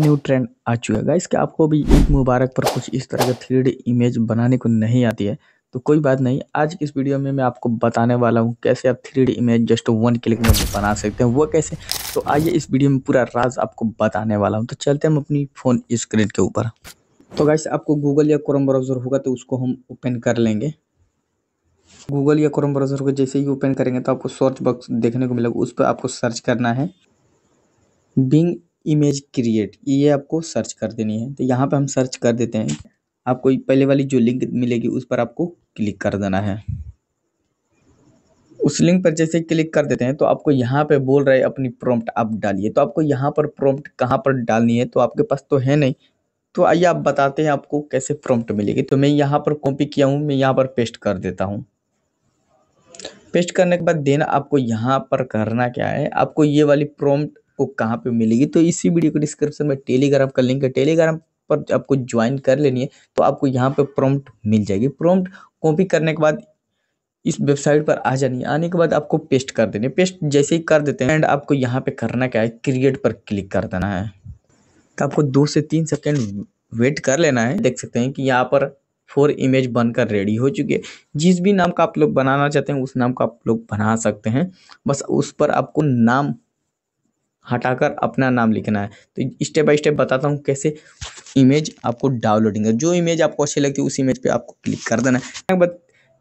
new trend आ चुका है guys कि आपको भी ईद मुबारक पर कुछ इस तरह का थ्री इमेज बनाने को नहीं आती है तो कोई बात नहीं आज की इस वीडियो में मैं आपको बताने वाला हूँ कैसे आप three image just one click में बना सकते हैं वो कैसे तो आइए इस वीडियो में पूरा राज आपको बताने वाला हूँ तो चलते हम अपनी फ़ोन स्क्रीन के ऊपर तो गाइस आपको गूगल या क्रोम ब्राउज़र होगा तो उसको हम ओपन कर लेंगे गूगल या क्रोम ब्राउज़र को जैसे ही ओपन करेंगे तो आपको सर्च बॉक्स देखने को मिलेगा उस पर आपको सर्च करना है बिंग इमेज क्रिएट ये आपको सर्च कर देनी है तो यहाँ पे हम सर्च कर देते हैं आपको पहले वाली जो लिंक मिलेगी उस पर आपको क्लिक कर देना है उस लिंक पर जैसे क्लिक कर देते हैं तो आपको यहाँ पे बोल रहा है अपनी प्रॉम्प्ट आप डालिए तो आपको यहाँ पर प्रॉम्प्ट कहाँ पर डालनी है तो आपके पास तो है नहीं तो आइए आप बताते हैं आपको कैसे प्रॉम्प्ट मिलेगी तो मैं यहाँ पर कॉपी किया हूँ मैं यहाँ पर पेस्ट कर देता हूँ पेस्ट करने के बाद देना आपको यहाँ पर करना क्या है आपको ये वाली प्रॉम्प्ट आपको कहाँ पे मिलेगी तो इसी वीडियो के डिस्क्रिप्शन में टेलीग्राम का लिंक है टेलीग्राम पर आपको ज्वाइन कर लेनी है तो आपको यहाँ पे प्रॉम्प्ट मिल जाएगी प्रॉम्प्ट कॉपी करने के बाद इस वेबसाइट पर आ जानी है आने के बाद आपको पेस्ट कर देनी है पेस्ट जैसे ही कर देते हैं एंड आपको यहाँ पे करना क्या है क्रिएट पर क्लिक कर देना है तो आपको दो से तीन सेकेंड वेट कर लेना है देख सकते हैं कि यहाँ पर फोर इमेज बनकर रेडी हो चुकी है जिस भी नाम का आप लोग बनाना चाहते हैं उस नाम का आप लोग बना सकते हैं बस उस पर आपको नाम हटाकर अपना नाम लिखना है तो स्टेप बाय स्टेप बताता हूँ कैसे इमेज आपको डाउनलोडिंग है जो इमेज आपको अच्छी लगती है उस इमेज पे आपको क्लिक कर देना है बार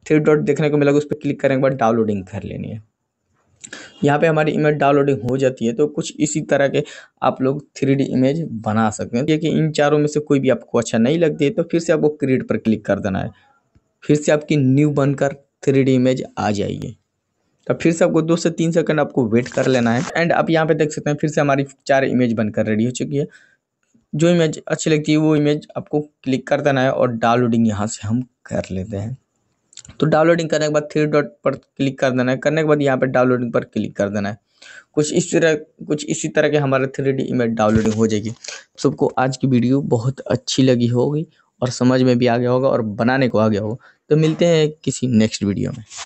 थ्री डॉट देखने को मिलेगा उस पर क्लिक करने के बाद डाउनलोडिंग कर लेनी है यहाँ पे हमारी इमेज डाउनलोडिंग हो जाती है तो कुछ इसी तरह के आप लोग थ्री इमेज बना सकते हैं क्योंकि इन चारों में से कोई भी आपको अच्छा नहीं लगती है तो फिर से आपको क्रिएट पर क्लिक कर देना है फिर से आपकी न्यू बनकर थ्री इमेज आ जाएगी तो फिर से आपको दो से तीन सेकंड आपको वेट कर लेना है एंड आप यहाँ पे देख सकते हैं फिर से हमारी चार इमेज बनकर रेडी हो चुकी है जो इमेज अच्छी लगती है वो इमेज आपको क्लिक कर देना है और डाउनलोडिंग यहाँ से हम कर लेते हैं तो डाउनलोडिंग करने के बाद थ्री डॉट पर क्लिक कर देना है करने के बाद यहाँ पर डाउनलोडिंग पर क्लिक कर देना है कुछ इस तरह कुछ इसी तरह के हमारे थ्री डी इमेज डाउनलोडिंग हो जाएगी सबको आज की वीडियो बहुत अच्छी लगी होगी और समझ में भी आ गया होगा और बनाने को आ गया होगा तो मिलते हैं किसी नेक्स्ट वीडियो में